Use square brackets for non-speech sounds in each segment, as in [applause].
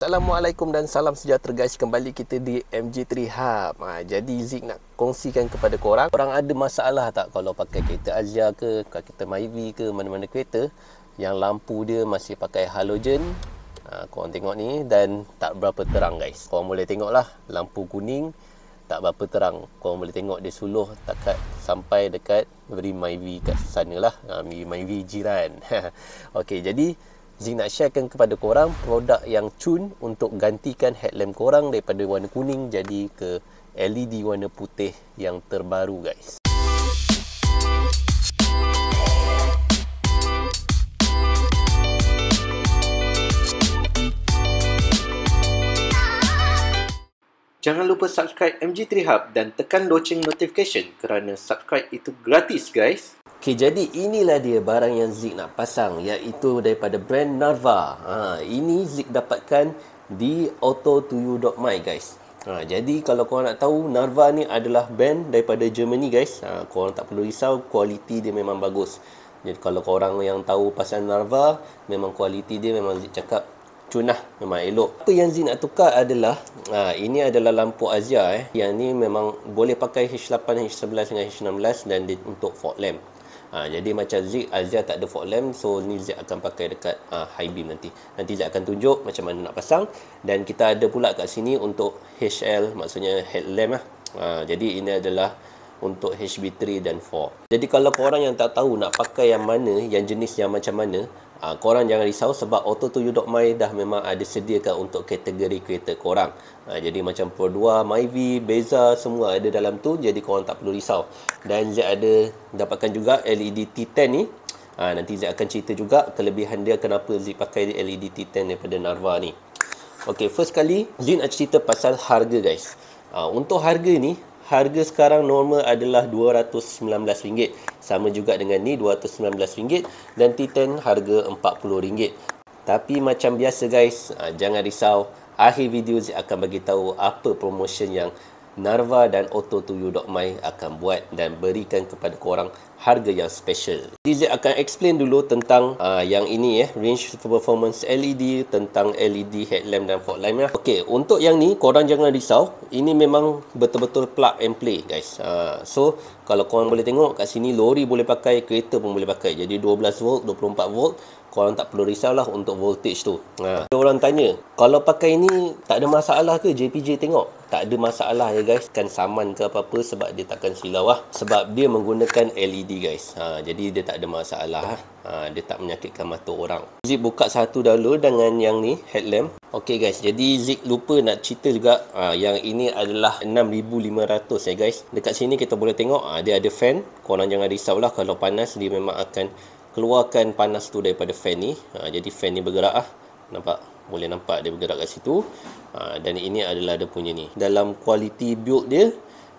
Assalamualaikum dan salam sejahtera guys Kembali kita di mg 3 Hub ha, Jadi Zik nak kongsikan kepada korang Korang ada masalah tak kalau pakai kereta Asia ke Kereta Myvi ke mana-mana kereta Yang lampu dia masih pakai halogen ha, Korang tengok ni dan tak berapa terang guys Korang boleh tengok lah lampu kuning Tak berapa terang Korang boleh tengok dia suluh takat sampai dekat Beri Myvi kat sana lah ha, Myvi jiran [laughs] Okay Jadi Zik nak sharekan kepada korang produk yang cun untuk gantikan headlamp korang daripada warna kuning jadi ke LED warna putih yang terbaru guys. Jangan lupa subscribe MG3 Hub dan tekan loceng notification kerana subscribe itu gratis guys. Okay, jadi inilah dia barang yang Zik nak pasang iaitu daripada brand Narva. Ha, ini Zik dapatkan di auto autotuyu.my guys. Ha, jadi kalau korang nak tahu Narva ni adalah brand daripada Germany guys. Ha, korang tak perlu risau kualiti dia memang bagus. Jadi kalau korang yang tahu pasal Narva memang kualiti dia memang Zik cakap cunah memang elok apa yang Zee nak tukar adalah ha, ini adalah lampu Azia eh. yang ni memang boleh pakai H8, H11 dengan H16 dan di, untuk fog lamp ha, jadi macam Zee Azia tak ada fog lamp so ni Zee akan pakai dekat ha, high beam nanti nanti Zee akan tunjuk macam mana nak pasang dan kita ada pula kat sini untuk HL maksudnya headlamp lah. ha, jadi ini adalah untuk HB3 dan 4 jadi kalau korang yang tak tahu nak pakai yang mana yang jenis yang macam mana uh, korang jangan risau sebab auto2u.my tu dah memang ada sediakan untuk kategori kereta korang uh, jadi macam Pro 2, Myvi, Beza semua ada dalam tu jadi korang tak perlu risau dan Z ada dapatkan juga LED T10 ni Ha, nanti Z akan cerita juga kelebihan dia kenapa Z pakai LED T10 daripada Narva ni. Okay, first kali Z nak cerita pasal harga guys. Ha, untuk harga ni, harga sekarang normal adalah RM219 sama juga dengan ni RM219 dan titan harga RM40 tapi macam biasa guys ah, jangan risau akhir video saya akan bagi tahu apa promotion yang Narva dan Auto2U.my akan buat dan berikan kepada korang harga yang special. DZ akan explain dulu tentang uh, yang ini eh, range for performance LED tentang LED headlamp dan fog lamp. Eh. Okey, untuk yang ni korang jangan risau. Ini memang betul-betul plug and play guys. Uh, so kalau korang boleh tengok kat sini lori boleh pakai, kereta pun boleh pakai. Jadi 12 volt, 24 volt korang tak perlu risau lah untuk voltage tu. Ha. Orang tanya, kalau pakai ni tak ada masalah ke JPJ tengok? Tak ada masalah ya guys. Kan saman ke apa-apa sebab dia takkan silau lah. Sebab dia menggunakan LED LED guys ha, Jadi dia tak ada masalah ha, Dia tak menyakitkan mata orang Zik buka satu dahulu dengan yang ni Headlamp Okay guys jadi Zik lupa nak cerita juga ha, Yang ini adalah 6500 ya guys Dekat sini kita boleh tengok ha, Dia ada fan Korang jangan risau lah Kalau panas dia memang akan Keluarkan panas tu daripada fan ni ha, Jadi fan ni bergerak lah Nampak? Boleh nampak dia bergerak kat situ ha, Dan ini adalah dia punya ni Dalam kualiti build dia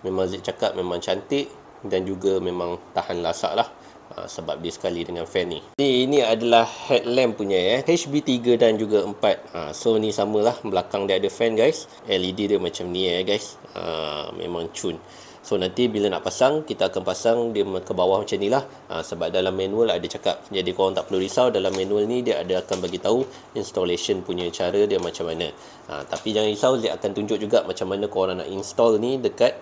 Memang Zik cakap memang cantik dan juga memang tahan lasak lah ha, sebab dia sekali dengan fan ni jadi ini adalah headlamp punya ya eh. HB3 dan juga 4 ha, ah, so ni samalah belakang dia ada fan guys LED dia macam ni ya eh, guys ha, memang cun so nanti bila nak pasang kita akan pasang dia ke bawah macam ni lah ha, sebab dalam manual ada cakap jadi korang tak perlu risau dalam manual ni dia ada akan bagi tahu installation punya cara dia macam mana ha, tapi jangan risau dia akan tunjuk juga macam mana korang nak install ni dekat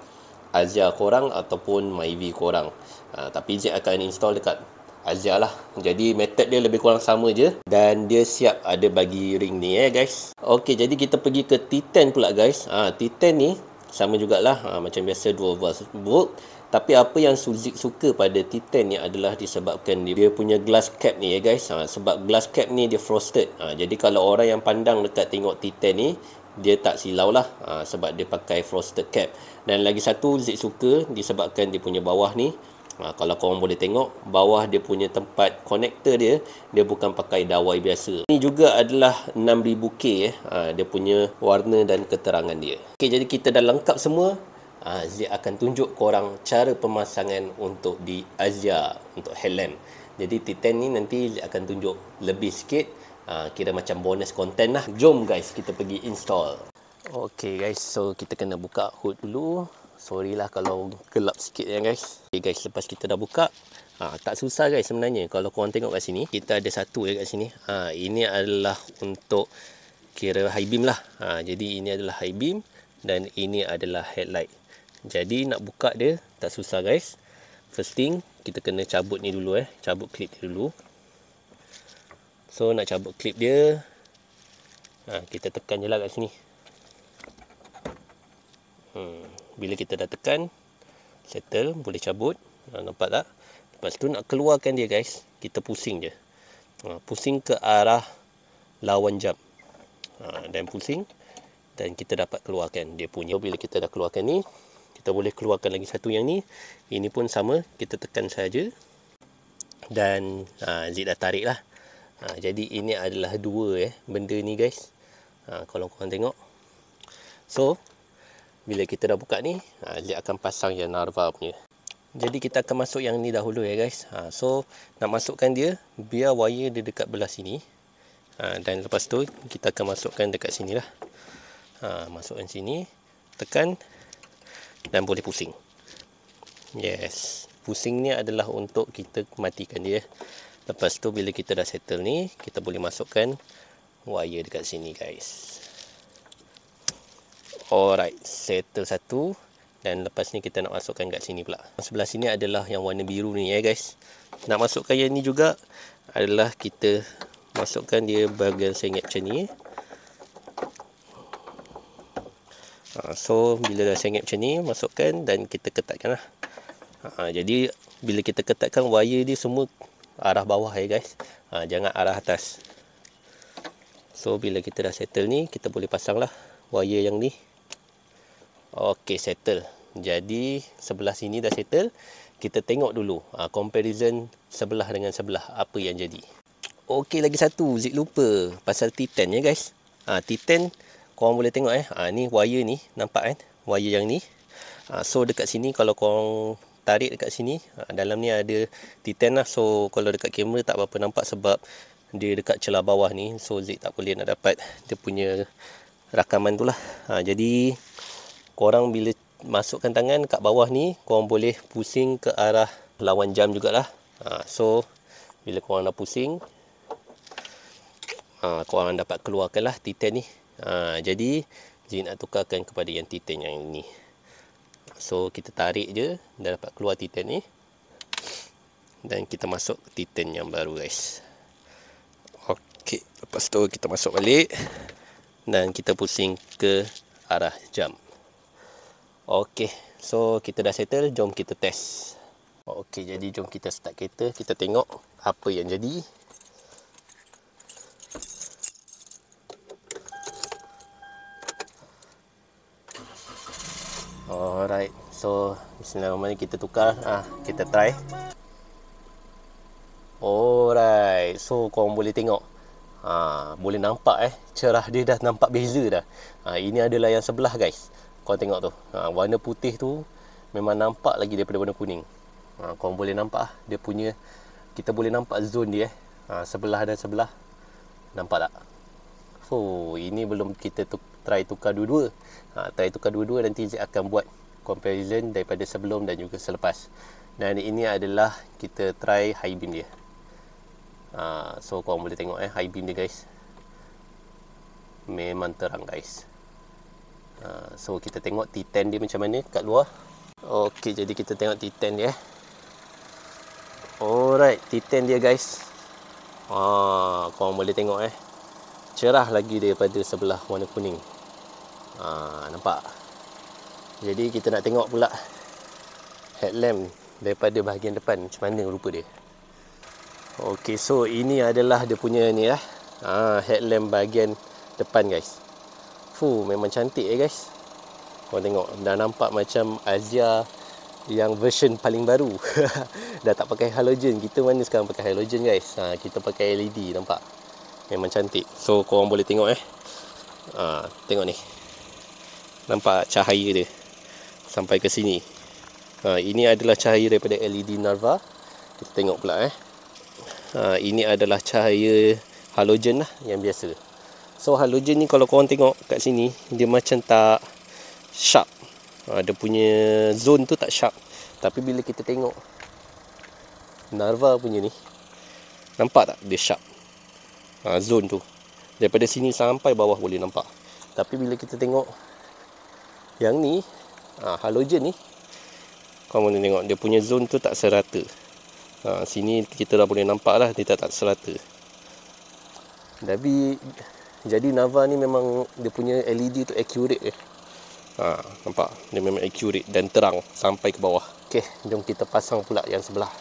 Azia korang ataupun MyV korang. Ha, tapi Zik akan install dekat Azia lah. Jadi method dia lebih kurang sama je. Dan dia siap ada bagi ring ni eh guys. Okey jadi kita pergi ke T10 pula guys. Ha, ah, T10 ni sama jugalah. Ha, macam biasa 12 volt. Tapi apa yang Zik suka pada T10 ni adalah disebabkan dia punya glass cap ni ya eh guys. Ha, sebab glass cap ni dia frosted. Ha, jadi kalau orang yang pandang dekat tengok T10 ni dia tak silau lah ha, sebab dia pakai frosted cap dan lagi satu Zik suka disebabkan dia punya bawah ni ha, kalau korang boleh tengok bawah dia punya tempat konektor dia dia bukan pakai dawai biasa ni juga adalah 6000K eh. ha, dia punya warna dan keterangan dia ok jadi kita dah lengkap semua ha, Zik akan tunjuk korang cara pemasangan untuk di Asia untuk headlamp jadi T10 ni nanti Zik akan tunjuk lebih sikit Ah, kira macam bonus content lah. Jom guys, kita pergi install. Okay guys, so kita kena buka hood dulu. Sorry lah kalau gelap sikit ya guys. Okay guys, lepas kita dah buka, ha, tak susah guys sebenarnya. Kalau korang tengok kat sini, kita ada satu ya kat sini. Ha, ini adalah untuk kira high beam lah. Ha, jadi ini adalah high beam dan ini adalah headlight. Jadi nak buka dia, tak susah guys. First thing, kita kena cabut ni dulu eh. Cabut clip dulu. So nak cabut klip dia ha, Kita tekan je lah kat sini hmm, Bila kita dah tekan Settle boleh cabut ha, Nampak tak Lepas tu nak keluarkan dia guys Kita pusing je ha, Pusing ke arah lawan jam ha, Dan ha, pusing Dan kita dapat keluarkan dia punya Bila kita dah keluarkan ni Kita boleh keluarkan lagi satu yang ni Ini pun sama kita tekan saja Dan ha, Zik dah tarik lah ha, jadi ini adalah dua eh, benda ni guys ha, kalau korang tengok so bila kita dah buka ni ha, dia akan pasang yang narva punya jadi kita akan masuk yang ni dahulu ya guys ha, so nak masukkan dia biar wire dia dekat belah sini ha, dan lepas tu kita akan masukkan dekat sini lah ha, masukkan sini tekan dan boleh pusing yes pusing ni adalah untuk kita matikan dia eh. Lepas tu bila kita dah settle ni, kita boleh masukkan wire dekat sini guys. Alright, settle satu dan lepas ni kita nak masukkan kat sini pula. Sebelah sini adalah yang warna biru ni ya eh, guys. Nak masukkan yang ni juga adalah kita masukkan dia bagian sengit macam ni. Ha, so, bila dah sengit macam ni, masukkan dan kita ketatkan lah. Ha, jadi, bila kita ketatkan wire dia semua arah bawah ya guys ha, jangan arah atas so bila kita dah settle ni kita boleh pasang lah wire yang ni ok settle jadi sebelah sini dah settle kita tengok dulu ha, comparison sebelah dengan sebelah apa yang jadi ok lagi satu zik lupa pasal titan ya guys ha, titan korang boleh tengok eh ha, ni wire ni nampak kan wire yang ni ha, so dekat sini kalau korang tarik dekat sini ha, dalam ni ada titan lah so kalau dekat kamera tak berapa nampak sebab dia dekat celah bawah ni so Zik tak boleh nak dapat dia punya rakaman tu lah ha, jadi korang bila masukkan tangan kat bawah ni korang boleh pusing ke arah lawan jam jugalah ha, so bila korang dah pusing ha, korang dapat keluarkan lah titan ni ha, jadi Zik nak tukarkan kepada yang titan yang ni So kita tarik je dan dapat keluar titan ni. Dan kita masuk titan yang baru guys. Okey, lepas tu kita masuk balik dan kita pusing ke arah jam. Okey, so kita dah settle, jom kita test. Okey, jadi jom kita start kereta, kita tengok apa yang jadi. Alright, so Bismillahirrahmanirrahim kita tukar ah, Kita try Alright, so korang boleh tengok ah Boleh nampak eh Cerah dia dah nampak beza dah ha, Ini adalah yang sebelah guys kau tengok tu, ha, warna putih tu Memang nampak lagi daripada warna kuning ha, Korang boleh nampak ah, dia punya Kita boleh nampak zone dia eh ha, Sebelah dan sebelah Nampak tak? Oh ini belum kita tuk try tukar dua-dua ha, try tukar dua-dua nanti Encik akan buat comparison daripada sebelum dan juga selepas dan ini adalah kita try high beam dia ha, so korang boleh tengok eh high beam dia guys memang terang guys ha, so kita tengok T10 dia macam mana kat luar ok jadi kita tengok T10 dia eh alright T10 dia guys ha, korang boleh tengok eh cerah lagi daripada sebelah warna kuning ha, nampak jadi kita nak tengok pula headlamp daripada bahagian depan macam mana rupa dia ok so ini adalah dia punya ni lah ha, headlamp bahagian depan guys fuh memang cantik eh guys korang tengok dah nampak macam Azia yang version paling baru [laughs] dah tak pakai halogen kita mana sekarang pakai halogen guys ha, kita pakai LED nampak memang cantik so korang boleh tengok eh ha, tengok ni nampak cahaya dia sampai ke sini ha, ini adalah cahaya daripada LED Narva kita tengok pula eh. ha, ini adalah cahaya halogen lah yang biasa so halogen ni kalau korang tengok kat sini dia macam tak sharp ha, dia punya zone tu tak sharp tapi bila kita tengok Narva punya ni nampak tak dia sharp ha, zone tu daripada sini sampai bawah boleh nampak tapi bila kita tengok yang ni ha, halogen ni kau boleh tengok dia punya zone tu tak serata. Ha, sini kita dah boleh nampak lah dia tak, tak serata. Tapi jadi Nava ni memang dia punya LED tu accurate eh. Ha, nampak dia memang accurate dan terang sampai ke bawah. Okay, jom kita pasang pula yang sebelah.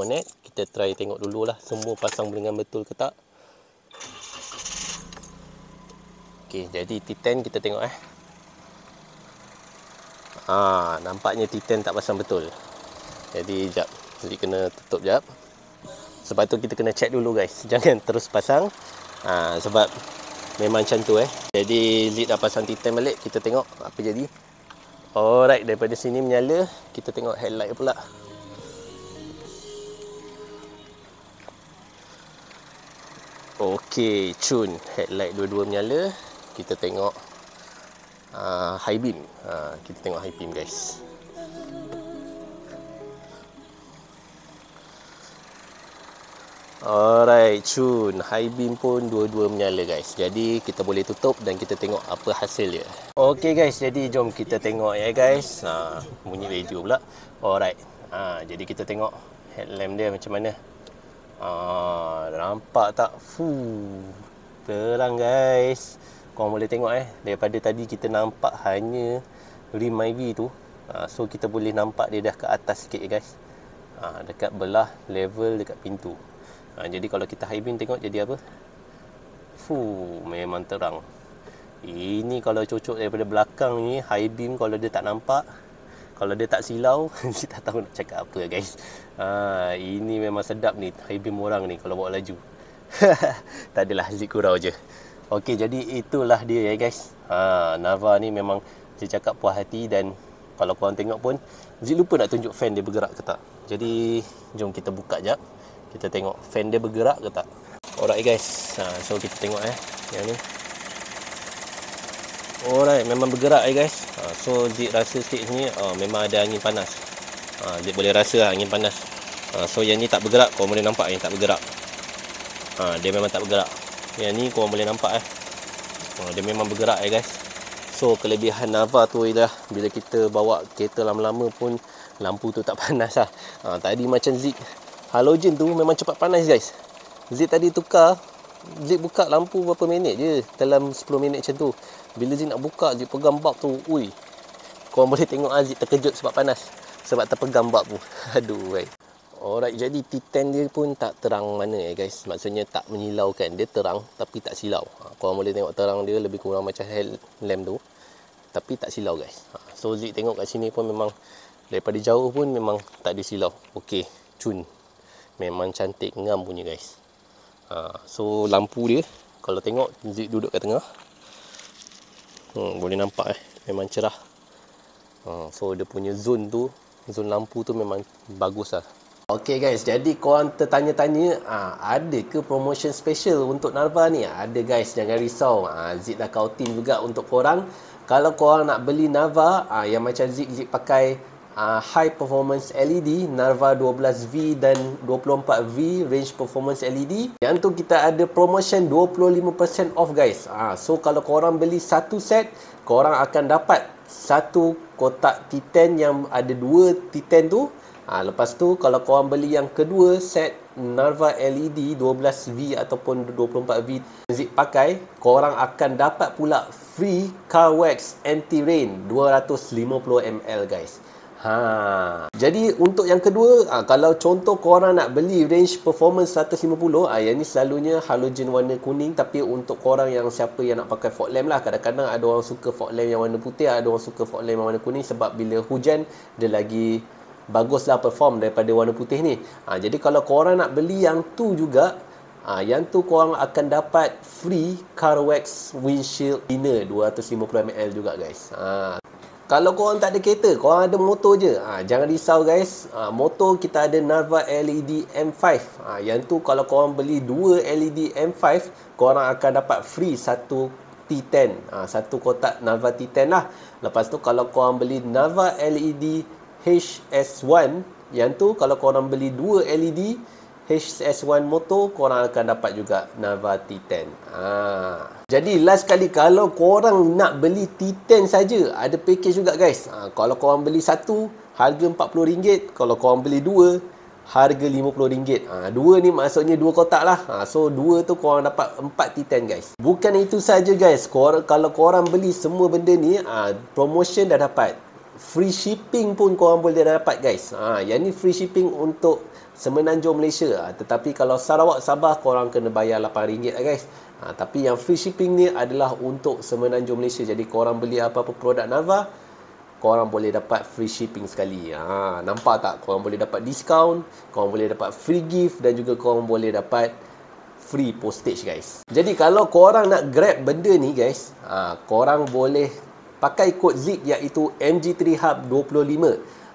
connect kita try tengok dulu lah semua pasang dengan betul ke tak ok jadi T10 kita tengok eh Ah, nampaknya T10 tak pasang betul jadi jap jadi kena tutup jap sebab tu kita kena check dulu guys [laughs] jangan terus pasang ah, sebab memang macam tu eh jadi Zik dah pasang T10 balik kita tengok apa jadi alright daripada sini menyala kita tengok headlight pula Okey, cun headlight dua-dua menyala. Kita tengok uh, high beam. Uh, kita tengok high beam guys. Alright cun, high beam pun dua-dua menyala guys. Jadi kita boleh tutup dan kita tengok apa hasil dia. Okey guys, jadi jom kita tengok ya guys. uh, bunyi radio pula. Alright. uh, jadi kita tengok headlamp dia macam mana. Ah, nampak tak? Fu, Terang guys. Kau boleh tengok eh daripada tadi kita nampak hanya rim Myvi tu. Ah, so kita boleh nampak dia dah ke atas sikit eh, guys. Ah, dekat belah level dekat pintu. Ah, jadi kalau kita high beam tengok jadi apa? Fu, memang terang. Ini kalau cocok daripada belakang ni high beam kalau dia tak nampak kalau dia tak silau [laughs] kita tak tahu nak cakap apa guys ha, ini memang sedap ni high orang ni kalau bawa laju [laughs] tak adalah hasil kurau je ok jadi itulah dia ya guys ha, Nava ni memang dia cakap puas hati dan kalau korang tengok pun zik lupa nak tunjuk fan dia bergerak ke tak jadi jom kita buka jap kita tengok fan dia bergerak ke tak alright guys ha, so kita tengok eh yang ni Alright, memang bergerak eh guys. Ah, so, Zik rasa sikit ni uh, memang ada angin panas. Uh, ah, Zik boleh rasa lah angin panas. Uh, so, yang ni tak bergerak, korang boleh nampak yang tak bergerak. Uh, dia memang tak bergerak. Yang ni korang boleh nampak eh. Uh, dia memang bergerak eh guys. So, kelebihan Nava tu ialah bila kita bawa kereta lama-lama pun lampu tu tak [laughs] panas lah. Uh, tadi macam Zik halogen tu memang cepat panas guys. Zik tadi tukar Zik buka lampu berapa minit je Dalam 10 minit macam tu Bila Zik nak buka Zik pegang bab tu Ui Korang boleh tengok Zik lah, terkejut sebab panas Sebab terpegang bab tu [laughs] Aduh wey Alright jadi T10 dia pun tak terang mana ya guys Maksudnya tak menyilaukan Dia terang tapi tak silau ha, Korang boleh tengok terang dia lebih kurang macam headlamp tu Tapi tak silau guys ha, So Zik tengok kat sini pun memang Daripada jauh pun memang tak disilau Okay cun Memang cantik ngam punya guys ha, so lampu dia kalau tengok Zik duduk kat tengah hmm, boleh nampak eh memang cerah ha, so dia punya zone tu zone lampu tu memang bagus lah ok guys jadi korang tertanya-tanya ha, ada ke promotion special untuk Narva ni ah, ada guys jangan risau ha, Zik dah kautin juga untuk korang kalau korang nak beli Narva ha, yang macam Zik Zik pakai uh, high performance LED Narva 12V dan 24V range performance LED yang tu kita ada promotion 25% off guys uh, so kalau korang beli satu set korang akan dapat satu kotak titan yang ada dua titan tu uh, lepas tu kalau korang beli yang kedua set Narva LED 12V ataupun 24V Zip pakai korang akan dapat pula free car wax anti rain 250ml guys Ha. Jadi untuk yang kedua, ha, kalau contoh korang nak beli range performance 150, ha, yang ni selalunya halogen warna kuning tapi untuk korang yang siapa yang nak pakai fog lamp lah, kadang-kadang ada orang suka fog lamp yang warna putih, ada orang suka fog lamp yang warna kuning sebab bila hujan dia lagi baguslah perform daripada warna putih ni. Ha, jadi kalau korang nak beli yang tu juga, ha, yang tu korang akan dapat free car wax windshield cleaner 250ml juga guys. Ha kalau korang tak ada kereta, korang ada motor je. Ha, jangan risau guys. Ha, motor kita ada Narva LED M5. Ha, ah, yang tu kalau korang beli 2 LED M5, korang akan dapat free satu T10. Ha, satu kotak Narva T10 lah. Lepas tu kalau korang beli Narva LED HS1, yang tu kalau korang beli 2 LED, HS1 motor korang akan dapat juga Nava T10. Ha. Jadi last kali kalau korang nak beli T10 saja ada package juga guys. Ha. kalau korang beli satu harga RM40, kalau korang beli dua harga RM50. Ha, dua ni maksudnya dua kotak lah. Ha, so, dua tu korang dapat empat T10 guys. Bukan itu saja guys. Korang, kalau korang beli semua benda ni, ha, promotion dah dapat. Free shipping pun korang boleh dapat guys. Ha, yang ni free shipping untuk Semenanjung Malaysia ah, Tetapi kalau Sarawak Sabah Korang kena bayar RM8 lah guys ha, Tapi yang free shipping ni adalah Untuk Semenanjung Malaysia Jadi korang beli apa-apa produk Nava Korang boleh dapat free shipping sekali ha, Nampak tak? Korang boleh dapat discount Korang boleh dapat free gift Dan juga korang boleh dapat Free postage guys Jadi kalau korang nak grab benda ni guys ha, Korang boleh Pakai kod ZIP iaitu MG3HUB25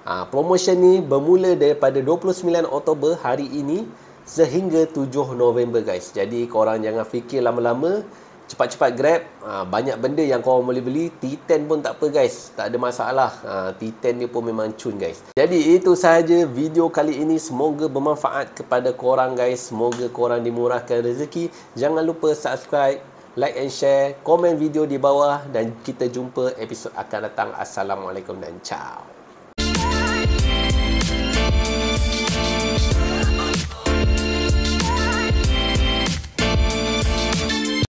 Ha, promotion ni bermula daripada 29 Oktober hari ini sehingga 7 November guys. Jadi korang jangan fikir lama-lama. Cepat-cepat grab. Ha, banyak benda yang korang boleh beli. T10 pun tak apa guys. Tak ada masalah. Ha, T10 ni pun memang cun guys. Jadi itu sahaja video kali ini. Semoga bermanfaat kepada korang guys. Semoga korang dimurahkan rezeki. Jangan lupa subscribe. Like and share. komen video di bawah. Dan kita jumpa episod akan datang. Assalamualaikum dan ciao.